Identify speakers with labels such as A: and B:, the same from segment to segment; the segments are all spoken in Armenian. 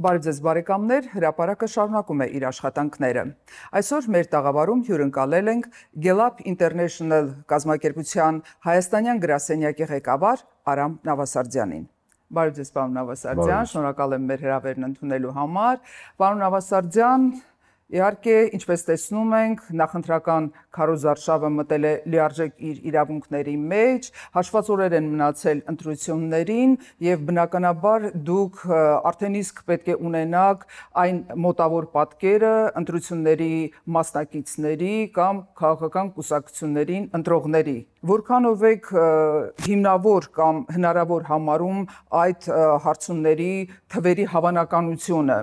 A: Բարև ձեզ բարեկամներ, հրապարակը շարունակում է իր աշխատանքները։ Այսօր մեր տաղավարում հյուրընկալել ենք Gelab International կազմակերպության Հայաստանյան գրասենյակի ղեկավար Արամ Նավասարդյանին։ Բարև ձեզ, պարոն Նավասարդյան, շնորհակալ եմ մեր հրավերն ընդունելու համար։ Պարոն Նավասարդյան, Իհարկե, ինչպես տեսնում ենք, նախընտրական քարոզարշավը մտել է լիարժեք իր իրավունքների մեջ, հաշված օրեր են մնացել ընտրություններին եւ բնականաբար դուք արդեն իսկ պետք է ունենաք այն մոտավոր պատկերը ընտրությունների մասնակիցների կամ քաղաքական կուսակցություններին ընտրողների։ Որքանով եք հիմնավոր կամ հնարավոր համարում այդ հարցումների թվերի հավանականությունը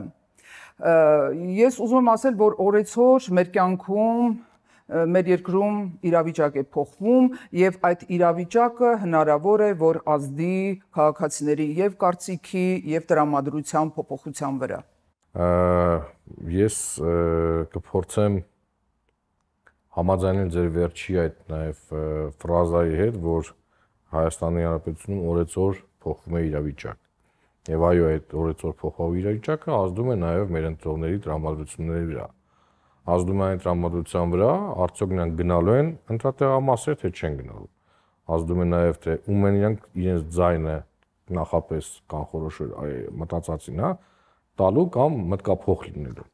A: Ես ուզում եմ ասել, որ օրեցօր մեր կյանքում մեր երկրում իրավիճակ է փոխվում եւ այդ իրավիճակը հնարավոր է որ ազդի քաղաքացիների եւ կարծիքի եւ դրամատրության փոփոխության վրա։
B: Ա, Ես կփորձեմ համաձայնել ձեր վերջի այդ նաեւ ֆրազայի հետ, որ Հայաստանի Հանրապետությունում օրեցօր փոխվում է իրավիճակը Եվ այո, այդ օրեցօր փոխվող իրավիճակը ազդում է նաև մեր ընտրողների տրամադրությունների վրա։ Ազդում է այն տրամադրության վրա, արդյոք նրանք գնալու են ընտրատեղամասեր, թե չեն գնալու։ Ազդում է նաև թե ում են իրանք իրենց ձայնը նախապես կանխորոշել մտածածին, հա, տալու կամ մտկափոխ լինելու։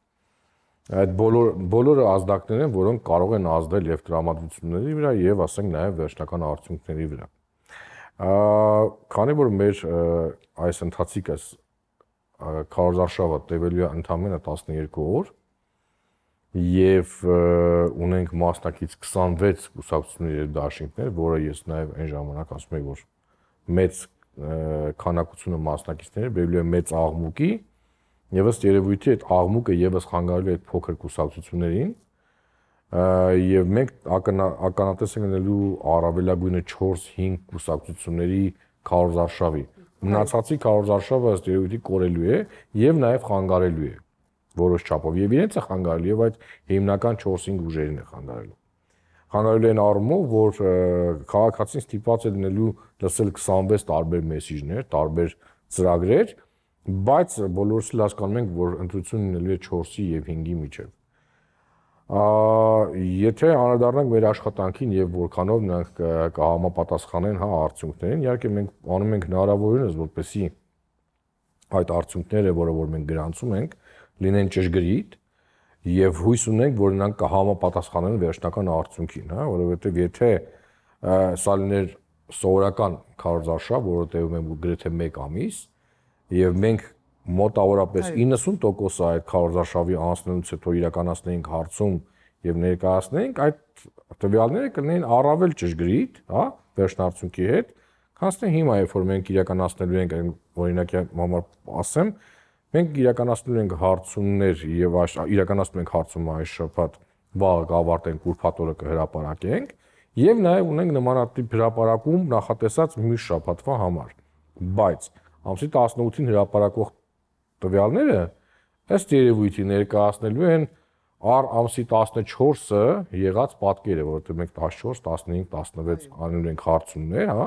B: Այդ բոլոր բոլորը ազդակներ են, որոնք կարող են ազդել եւ տրամադրությունների վրա եւ ասենք նաեւ վերջնական արդյունքների վրա։ Քանի որ մեր այս ընթացիկը քարոզարշավը տևելու է ընդամենը 12 օր եւ ունենք մասնակից 26 կուսակցությունների եւ դաշինքներ, որը ես նաեւ այն ժամանակ ասում եի, որ մեծ քանակությունը մասնակիցները բերելու է մեծ աղմուկի եւ ըստ երևույթի այդ աղմուկը եւս խանգարելու է փոքր կուսակցություններին եւ մենք ականատես ենք լինելու առավելագույնը 4-5 կուսակցությունների քարոզարշավի։ Մնացածի քարոզարշավը ըստ երևույթի կորելու է եւ նաեւ խանգարելու է որոշ չափով եւ իրենց է խանգարելու եւ այդ հիմնական 4-5 ուժերին է խանգարելու։ Խանգարելու են առումով, որ քաղաքացին ստիպված է լինելու լսել 26 տարբեր մեսիջներ, տարբեր ծրագրեր, բայց բոլորս հհասկանում ենք, որ ընտրությունն լինելու է 4-ի եւ 5-ի միջեւ եթե անդրադառնանք մեր աշխատանքին եւ որքանով նրանք կհամապատասխանեն հա արդյունքներին, իհարկե մենք անում ենք հնարավորինս, որպեսզի այդ արդյունքները, որը որ մենք գրանցում ենք, լինեն ճշգրիտ եւ հույս ունենք, որ նրանք կհամապատասխանեն վերջնական արդյունքին, հա, որովհետեւ եթե սա լիներ սովորական քարոզարշավ, որը տևում է գրեթե 1 ամիս, եւ մենք մոտավորապես 90% է այդ քարոզարշավի անցնելուց հետո իրականացնեինք հարցում եւ ներկայացնեինք այդ տվյալները կլինեն առավել ճշգրիտ, հա, վերջնարդյունքի հետ, քան թե հիմա, երբ որ մենք իրականացնելու ենք օրինակի համար ասեմ, մենք իրականացնելու ենք հարցումներ եւ իրականացնում ենք հարցումը այս շփատ վաղ կավարտենք ուրփաթորը կհրապարակենք եւ նաեւ ունենք նմանատիպ հրապարակում նախատեսած մի շփատվա համար։ Բայց ամսի 18-ին հրապարակող տվյալները ըստ երևույթի ներկայացնելու են առ ամսի 14-ը եղած պատկերը, որովհետեւ մենք 14, 15, 16 անելու ենք հարցումներ, հա,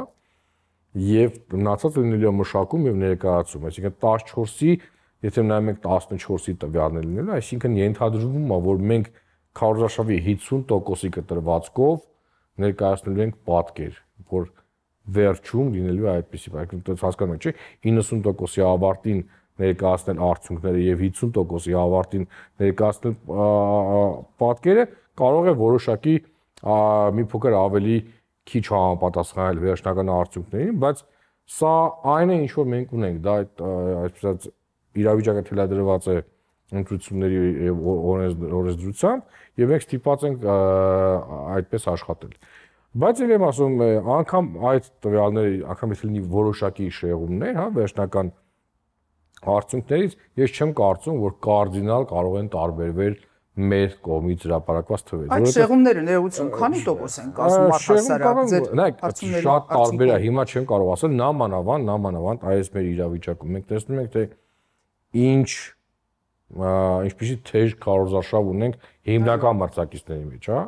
B: եւ մնացած լինելու է մշակում եւ ներկայացում, այսինքն 14-ի, եթե նայում ենք 14-ի տվյալներ լինելու, այսինքն ենթադրվում է, որ մենք քարոզաշավի 50%-ի կտրվածքով ներկայացնելու ենք պատկեր, որ վերջում լինելու է այդպեսի բան։ Դուք հասկանում եք, չէ՞, 90%-ի ավարտին ներկայացնեն արդյունքները եւ 50%-ի ավարտին ներկայացնեն պատկերը, կարող է որոշակի մի փոքր ավելի քիչ համապատասխանել վերջնական արդյունքներին, բայց սա այն է, ինչ որ մենք ունենք, դա այդ այսպես իրավիճակը թելադրված է ընտրությունների եւ օրենսդրությամբ եւ մենք ստիպված ենք այդպես աշխատել։ Բայց ես եմ ասում, անգամ այդ տվյալները, անգամ եթե լինի որոշակի շեղումներ, հա, վերջնական արդյունքներից ես չեմ կարծում, որ կարդինալ կարող են տարբերվել մեր կողմից հրապարակված թվեր։ Այդ
A: շեղումները ներողություն, քանի տոկոս են կազմում առհասարակ ձեր հարցումների։ Շատ տարբեր է,
B: հիմա չեմ կարող ասել, նամանավան, նամանավան այս մեր իրավիճակում մենք տեսնում ենք, թե ինչ ինչպեսի թեր կարոզարշավ ունենք հիմնական մրցակիցների մեջ, հա։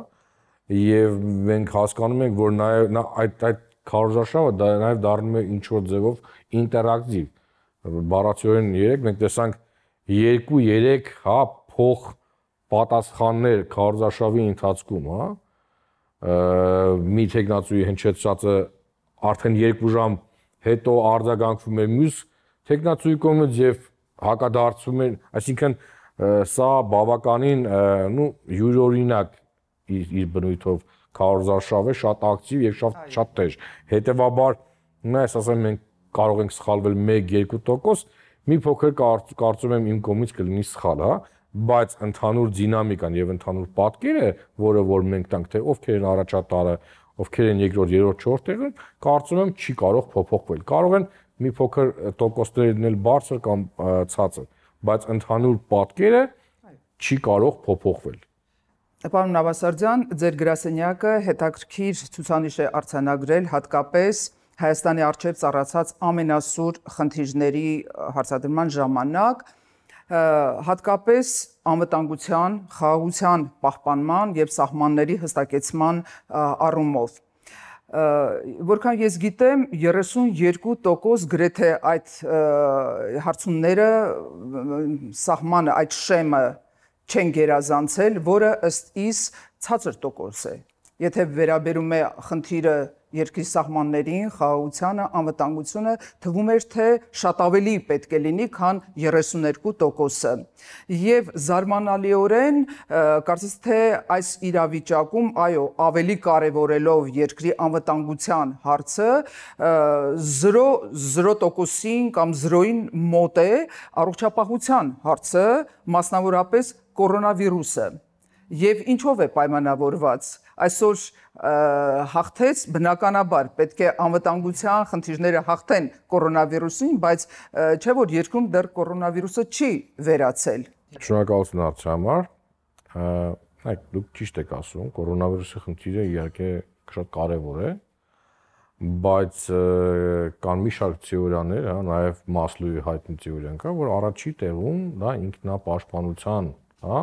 B: Եվ մենք հասկանում ենք, որ նաև այդ այդ կարոզարշավը դա նաև դառնում է ինչ որ ձևով ինտերակտիվ բառացիորեն 3 մենք տեսանք 2-3 հա փող պատասխաններ քարոզաշավի ընթացքում, հա մի տեխնացուի հնչեցածը արդեն 2 ժամ հետո արձագանքում էր մյուս տեխնացուի կողմից եւ հակադարձում էր, այսինքն սա բավականին նու յուրօրինակ իր բնույթով քարոզարշավ է շատ ակտիվ եւ շատ շատ թեժ։ Հետևաբար նա ես ասեմ մենք կարող ենք սխալվել 1-2%, մի փոքր կարծ, կարծում եմ իմ կողմից կլինի սխալ, հա, բայց ընդհանուր դինամիկան եւ ընդհանուր պատկերը, որը որ մենք տանք, թե ովքեր են առաջատարը, ովքեր են երկրորդ, երրորդ, չորրորդ տեղը, կարծում եմ չի կարող փոփոխվել։ Կարող են մի փոքր տոկոսներ լինել բարձր կամ ցածր, բայց ընդհանուր պատկերը չի կարող փոփոխվել։
A: Պարոն Նավասարդյան, ձեր գրասենյակը հետաքրքիր ցուցանիշ է արցանագրել հատկապես Հայաստանի արչև ծառացած ամենասուր խնդիրների հարցադրման ժամանակ հատկապես անվտանգության, խաղաղության պահպանման եւ սահմանների հստակեցման առումով որքան ես գիտեմ 32% գրեթե այդ հարցումները սահմանը այդ շեմը չեն գերազանցել, որը ըստ իս ցածր տոկոս է եթե վերաբերում է խնդիրը երկրի սահմաններին, խաղաղությանը, անվտանգությունը, թվում էր, թե շատ ավելի պետք է լինի, քան 32%-ը։ Եվ զարմանալիորեն, կարծես թե այս իրավիճակում, այո, ավելի կարևորելով երկրի անվտանգության հարցը, 0 0%-ին կամ 0-ին մոտ է առողջապահության հարցը, մասնավորապես կորոնավիրուսը եւ ինչով է պայմանավորված այսօր հաղթեց բնականաբար պետք է անվտանգության խնդիրները հաղթեն կորոնավիրուսին բայց չէ որ երկրում դեռ կորոնավիրուսը չի վերացել
B: շնորհակալություն հարցի համար այք դուք ճիշտ եք ասում կորոնավիրուսի խնդիրը իհարկե շատ կարեւոր է բայց կան մի շարք թեորիաներ, հա, նաև Մասլոյի հայտնի թեորիան կա, որ առաջի տեղում դա ինքնապաշտպանության, հա,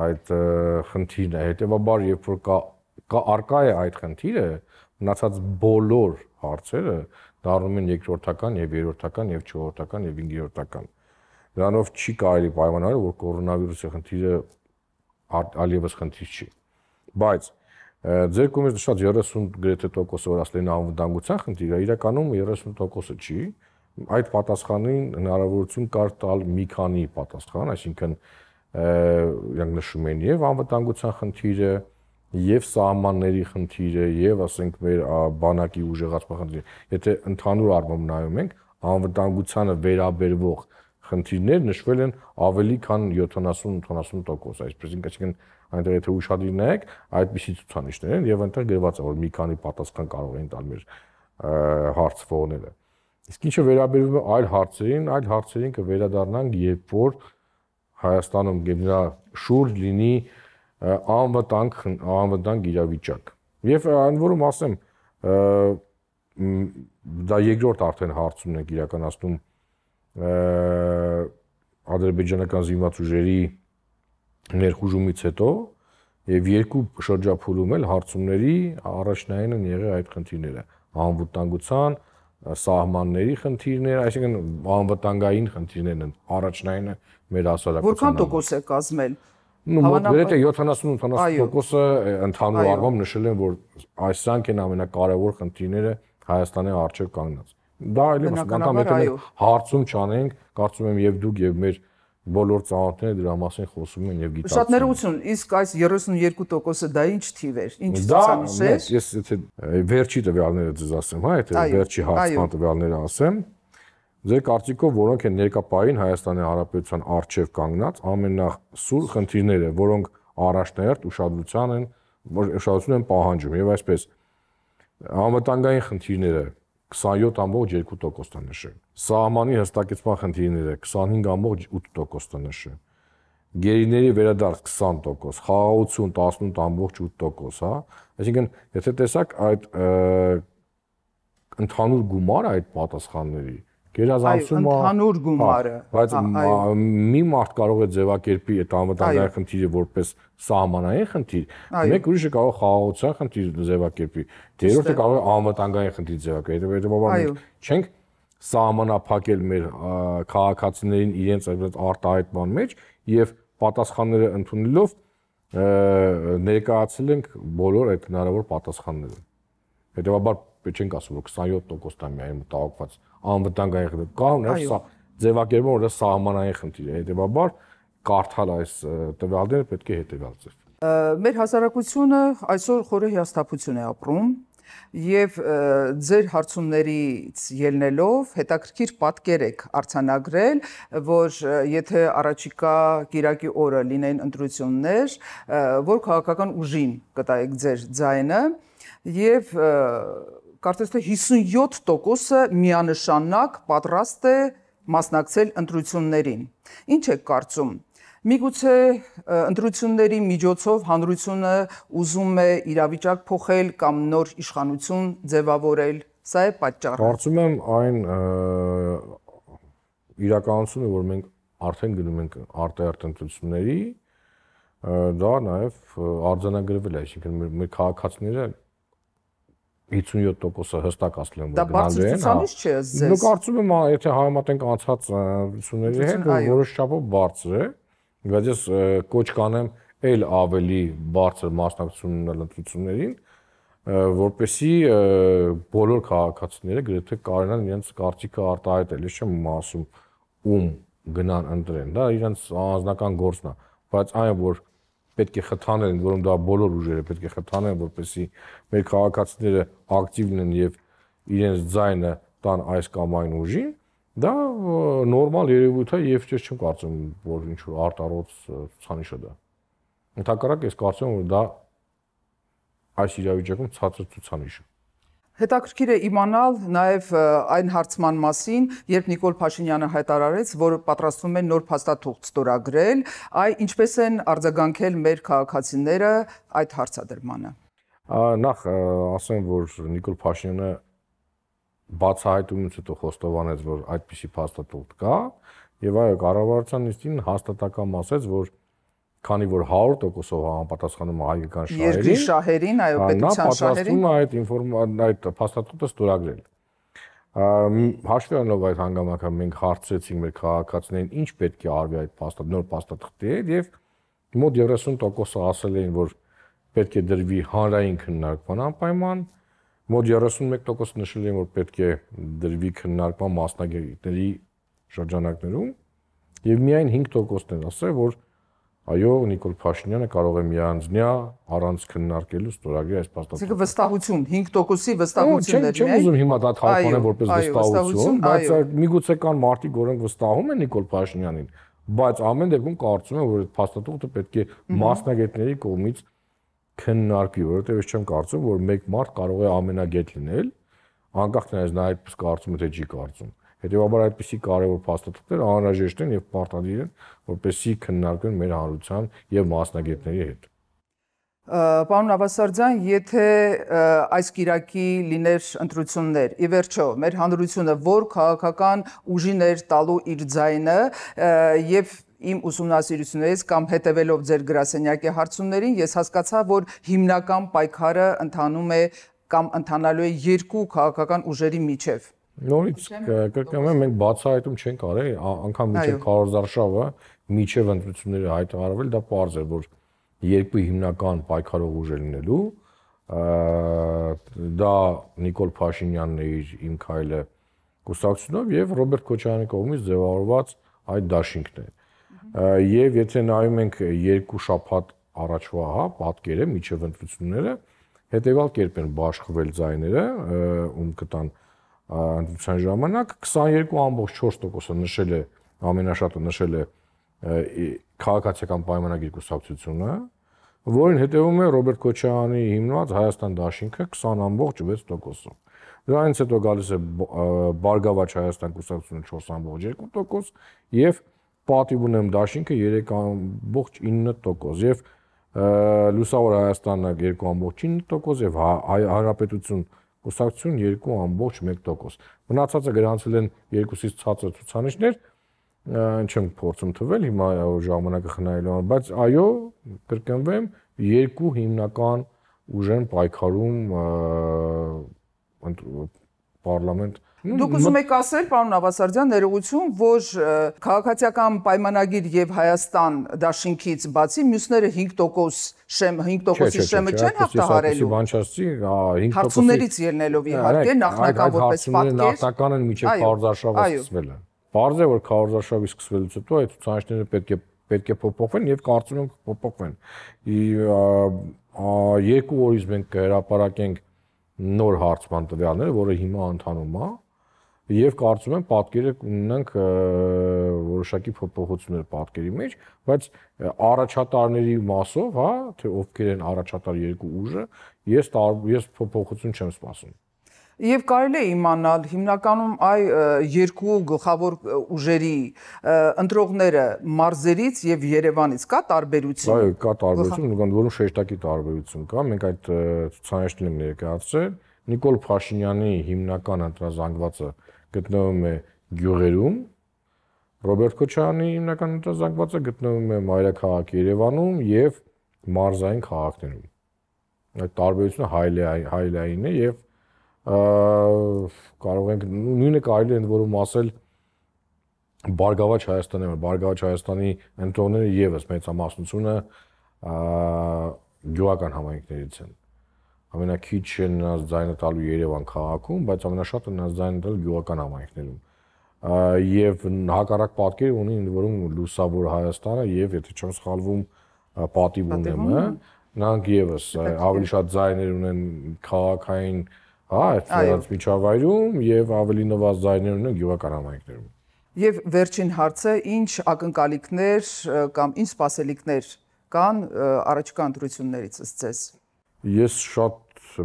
B: այդ խնդիրն է։ Հետևաբար, երբ որ կա կա արկա է այդ խնդիրը, մնացած բոլոր հարցերը դառնում են երկրորդական եւ երրորդական եւ չորրորդական եւ հինգերորդական։ Դրանով չի կարելի պայմանավորել, որ կորոնավիրուսի խնդիրը ալիևս խնդիր չի։ Բայց ձեր կողմից նշած 30 գրեթե տոկոսը որ ասլին անվտանգության խնդիրը իրականում 30%-ը չի։ Այդ պատասխանին հնարավորություն կար տալ մի քանի պատասխան, այսինքն իրանք նշում են եւ անվտանգության խնդիրը, եւ սահմանների խնդիրը, եւ ասենք մեր բանակի ուժեղացման խնդիրը։ Եթե ընդհանուր առմամբ նայում ենք, անվտանգությանը վերաբերվող խնդիրներ նշվել են ավելի քան 70-80%, այսինքն այսինքն այնտեղ եթե ուշադրի նայեք, այդպիսի ցուցանիշներ են եւ այնտեղ գրված է որ մի քանի պատասխան կարող են տալ մեր հարցվողները։ Իսկ ինչը վերաբերվում է այլ հարցերին, այլ հարցերին կվերադառնանք, երբ որ Հայաստանում եւ նրա շուրջ լինի անվտանգ անվտանգ իրավիճակ։ Եվ այն որում ասեմ, դա երկրորդ արդեն հարցումն ենք իրականացնում ադրբեջանական զինված ուժերի ներխուժումից հետո եւ երկու շրջափուլում էլ հարցումների առաջնայինն եղել այդ խնդիրները անվտանգության, սահմանների խնդիրներ, այսինքն անվտանգային խնդիրներն են առաջնայինը մեր հասարակության։ Որքան տոկոս
A: է կազմել։ Հավանաբար
B: 70-80%-ը ընդհանուր առմամբ նշել են, որ այսրանք են ամենակարևոր խնդիրները Հայաստանի առջև կանգնած։ Դա այլևս կանտամ եթե մենք հարցում չանենք, կարծում եմ եւ դուք եւ մեր բոլոր ծանոթները դրա մասին խոսում են եւ գիտակցում։ Շատ
A: ներողություն, իսկ այս 32%-ը դա ինչ թիվ էր, ինչ ցուցանիշ է։ Դա
B: ես եթե վերջի տվյալները ձեզ ասեմ, հա, եթե վերջի հարցման տվյալները ասեմ, ձեր կարծիքով որոնք են ներկա պահին Հայաստանի Հանրապետության արչև կանգնած ամենասուր խնդիրները, որոնք առաջնահերթ ուշադրության են, որ ուշադրություն են պահանջում եւ այսպես անվտանգային խնդիրները, 27.2%-ը նշել։ Սահմանի հստակեցման խնդիրները 25.8%-ը նշել։ Գերիների վերադարձ 20%, խաղաղություն 18.8%, հա։ Այսինքն, եթե տեսակ այդ ընդհանուր գումարը այդ պատասխանների, այդ Գերազանցում ընդհանուր գումարը։ Բայց մի մարդ կարող է ձևակերպի այդ անվտանգային խնդիրը որպես սահմանային խնդիր, մեկ ուրիշը կարող խաղաղության խնդիր ձևակերպի, երրորդը կարող է անվտանգային խնդիր ձևակերպի, հետո բավարար չենք սահմանափակել մեր քաղաքացիներին իրենց այդ արտահայտման մեջ եւ պատասխանները ընդունելով ներկայացել ենք բոլոր այդ հնարավոր պատասխանները։ Հետևաբար չենք ասում, որ 27% դա միայն մտահոգված է անվտանգային խնդիր։ Կա նաև սա ձևակերպում որը սահմանային խնդիր է։ Հետևաբար կարդալ այս տվյալները պետք է հետևյալ ձև։
A: Մեր հասարակությունը այսօր խորը հիասթափություն է ապրում եւ ձեր հարցումներից ելնելով հետաքրքիր պատկեր եք արցանագրել, որ եթե առաջիկա Կիրակի օրը լինեն ընտրություններ, որ քաղաքական ուժին կտայեք ձեր ձայնը եւ կարծես թե 57%-ը միանշանակ պատրաստ է մասնակցել ընտրություններին։ Ինչ է կարծում։ Միգուցե ընտրությունների միջոցով հանրությունը ուզում է իրավիճակ փոխել կամ նոր իշխանություն ձևավորել։ Սա է պատճառը։ Կարծում
B: եմ այն իրականությունը, որ մենք արդեն գնում ենք արտահերտ ընտրությունների, դա նաև արձանագրվել է, այսինքն մեր քաղաքացիները 57%-ը հստակ ասել են որ գնալու են։ Դա բարձր ցուցանիշ չէ զես։ Նու կարծում եմ, եթե համեմատենք անցած լուսումների հետ, որոշ չափով բարձր է, բայց ես կոչ կանեմ այլ ավելի բարձր մասնակցություն ունենալ ընտրություններին, որպեսի բոլոր քաղաքացիները գրեթե կարողանան իրենց կարծիքը արտահայտել, ես չեմ ասում ում գնան ընտրեն, դա իրենց անձնական գործն է, բայց այն որ պետք է խթանեն, որոնք դա բոլոր ուժերը պետք է խթանեն, որպեսզի մեր քաղաքացիները ակտիվ լինեն եւ իրենց ձայնը տան այս կամ այն ուժին, դա նորմալ երևույթ է եւ ես չեմ կարծում, որ ինչ որ արտարոց ցուցանիշը դա։ Ընդհակառակը ես կարծում եմ, որ դա այս իրավիճակում ցածր ցուցանիշ է։
A: Հետաքրքիր է իմանալ նաև այն հարցման մասին, երբ Նիկոլ Փաշինյանը հայտարարեց, որ պատրաստվում են նոր փաստաթուղթ ստորագրել, այ ինչպես են արձագանքել մեր քաղաքացիները այդ հարցադրմանը։
B: Նախ ասեմ, որ Նիկոլ Փաշինյանը բացահայտումից հետո խոստովանեց, որ այդպիսի փաստաթուղթ կա, եւ այո, կառավարության նիստին հաստատակամ ասաց, որ քանի որ 100%-ով համապատասխանում է հայկական շահերին։ Երկրի շահերին, այո, պետության շահերին։ Նա պատրաստվում է այդ ինֆորմացիան, այդ փաստաթղթը ստորագրել։ Հաշվի առնելով այդ հանգամանքը մենք հարցրեցինք մեր քաղաքացիներին, ինչ պետք է արվի այդ փաստը, նոր փաստաթղթի հետ եւ մոտ 30%-ը ասել էին, որ պետք է դրվի հանրային քննարկման անպայման, մոտ 31% նշել էին, որ պետք է դրվի քննարկման մասնագետների շրջանակներում եւ միայն 5%-ն ասել, որ Այո, Նիկոլ Փաշինյանը կարող է միանձնյա առանց քննարկելու ստորագրի այս փաստաթղթը։
A: Իսկ վստահություն 5%-ի վստահությունն է միայն։ Չեմ ուզում հիմա դա թարգմանել որպես վստահություն, բայց
B: միգուցե կան մարդիկ, որոնք վստահում են Նիկոլ Փաշինյանին, բայց ամեն դեպքում կարծում եմ, որ այդ փաստաթղթը պետք է մասնագետների կողմից քննարկվի, որովհետև ես չեմ կարծում, որ մեկ մարդ կարող է ամենագետ լինել, անկախ նրանից նա այդպես կարծում է թե չի կարծում Հետևաբար այդպիսի կարևոր փաստաթղթեր անհրաժեշտ են եւ պարտադիր են, որպեսզի քննարկվեն մեր հանրության եւ մասնագետների հետ։
A: Պարոն Ավասարյան, եթե այս կիրակի լիներ ընտրություններ, ի վերջո, մեր հանրությունը որ քաղաքական ուժիներ տալու իր ձայնը եւ իմ ուսումնասիրություններից կամ հետևելով ձեր գրասենյակի հարցումներին ես հասկացա, որ հիմնական պայքարը ընթանում է կամ ընթանալու է երկու քաղաքական ուժերի միջև
B: Նորից կրկնում եմ, մենք բացահայտում չենք արել, անգամ միջև քարոզարշավը, միջև ընտրությունները հայտարարվել, դա պարզ է, որ երկու հիմնական պայքարող ուժ լինելու դա Նիկոլ Փաշինյանն է իր իմ քայլը կուսակցությունով եւ Ռոբերտ Քոչարյանի կողմից ձևավորված այդ դաշինքն է։ Եվ եթե նայում ենք երկու շաբաթ առաջվա, հա, պատկերը միջև ընտրությունները հետեւալ կերպ են բաշխվել ձայները, ում կտան 0.5 հանդիպության ժամանակ 22.4%-ը նշել է ամենաշատը նշել է քաղաքացիական պայմանագրի կուսակցությունը, որին հետևում է Ռոբերտ Քոչարյանի հիմնված Հայաստան դաշինքը 20.6%-ով։ Դրանից հետո գալիս է Բարգավաճ Հայաստան կուսակցությունը 4.2% եւ Պատիվ ունեմ դաշինքը 3.9% եւ Լուսավոր Հայաստանը 2.9% եւ Հանրապետություն 1.5% կուսակցություն 2.1%։ Մնացածը գրանցել են երկուսից ցածր ցուցանիշներ, չեմ փորձում թվել հիմա ժամանակը խնայելու համար, բայց այո, կրկնվեմ, երկու հիմնական ուժ են պայքարում պարլամենտ Դուք ուզում եք
A: ասել, պարոն Ավասարդյան, ներողություն, որ քաղաքացիական պայմանագիր եւ Հայաստան դաշինքից բացի մյուսները 5% շեմ 5%-ի շեմը չեն հաղթահարելու։
B: Բան չասցի, 5%-ից հարցումներից
A: ելնելով իհարկե նախնական որպես ֆակտ է։
B: Նախնական են միջև քարոզարշավը սկսվել է։ Պարզ է, որ քարոզարշավի սկսվելուց հետո այդ ցուցանիշները պետք է պետք է փոփոխվեն եւ կարծում եմ փոփոխվեն։ Երկու օրից մենք հրապարակենք նոր հարցման տվյալները, որը հիմա ընթանում է, եւ կարծում եմ պատկերը ունենանք որոշակի փոփոխություններ պատկերի մեջ, բայց առաջատարների մասով, հա, թե ովքեր են առաջատար երկու ուժը, ես ես փոփոխություն չեմ սպասում։
A: Եվ կարելի է իմանալ հիմնականում այ երկու գլխավոր ուժերի ընտրողները մարզերից
B: եւ Երևանից կա տարբերություն։ Այո, կա տարբերություն, որոնց շեշտակի տարբերություն կա։ Մենք այդ ցուցանիշն ենք ներկայացրել։ Նիկոլ Փաշինյանի հիմնական ընտրազանգվածը գտնվում է գյուղերում։ Ռոբերտ Քոչարյանի հիմնական ընտրանցակվածը գտնվում է մայրաքաղաք Երևանում եւ մարզային քաղաքներում։ Այդ տարբերությունը հայլային հայլայինն է եւ կարող ենք նույնը կարելի է ընդ որում ասել Բարգավաճ Հայաստանի, Բարգավաճ Հայաստանի ընտորները եւս մեծամասնությունը գյուղական համայնքներից են ամենաքիչը նրանց ձայնը տալու Երևան քաղաքում, բայց ամենաշատը նրանց ձայնը տալ գյուղական համայնքներում։ Եվ հակառակ պատկեր ունի, որում լուսավոր Հայաստանը եւ եթե չեմ սխալվում, պատիվ ունեմը, նրանք եւս ավելի շատ ձայներ ունեն քաղաքային, հա, այդ նրանց միջավայրում եւ ավելի նվազ ձայներ ունեն գյուղական համայնքներում։
A: Եվ վերջին հարցը, ինչ ակնկալիքներ կամ ինչ սպասելիքներ կան առաջկա ընտրություններից ըստ ձեզ։
B: Ես շատ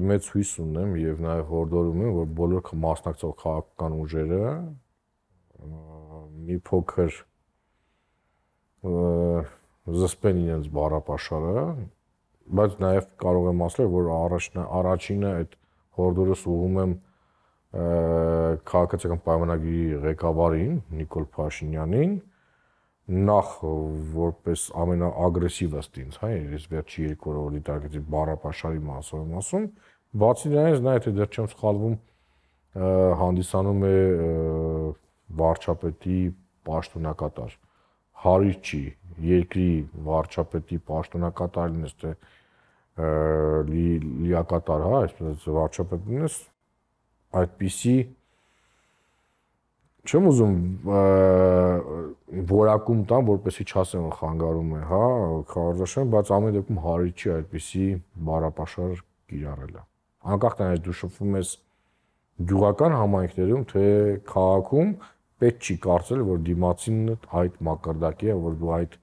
B: մեծ հույս ունեմ եւ նաեւ հորդորում եմ, որ բոլոր մասնակցող քաղաքական ուժերը մի փոքր զսպեն իրենց բառապաշարը, բայց նաեւ կարող եմ ասել, որ առաջնա առաջինը այդ հորդորս ուղում եմ քաղաքացիական պայմանագրի ղեկավարին Նիկոլ Փաշինյանին, նախ որպես ամենաագրեսիվըստ ինձ, հա, ես վերջի երկու օրը լի տարգեթի բարապաշարի մասով եմ ասում, բացի դրանից նա եթե դեռ չեմ սխալվում, հանդիսանում է վարչապետի պաշտոնակատար։ Հարից չի, երկրի վարչապետի պաշտոնակատարն է, թե լիակատար, հա, այսպես վարչապետն է, այդպիսի չեմ ուզում որակում տամ, որպեսի չասեմ խանգարում է, հա, քարոզաշեն, բայց ամեն դեպքում հարի չի այդպիսի բարապաշար կիրառելը։ Անկախ դրանից դու շփվում ես գյուղական համայնքներում, թե քաղաքում, պետք չի կարծել, որ դիմացին այդ մակարդակի է, որ դու այդ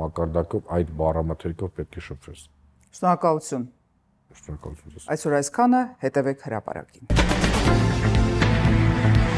B: մակարդակով, այդ բարամթերքով պետք է շփվես։
A: Շնորհակալություն։ Շնորհակալություն։ Այսօր այսքանը, հետևեք հրապարակին։ Thank you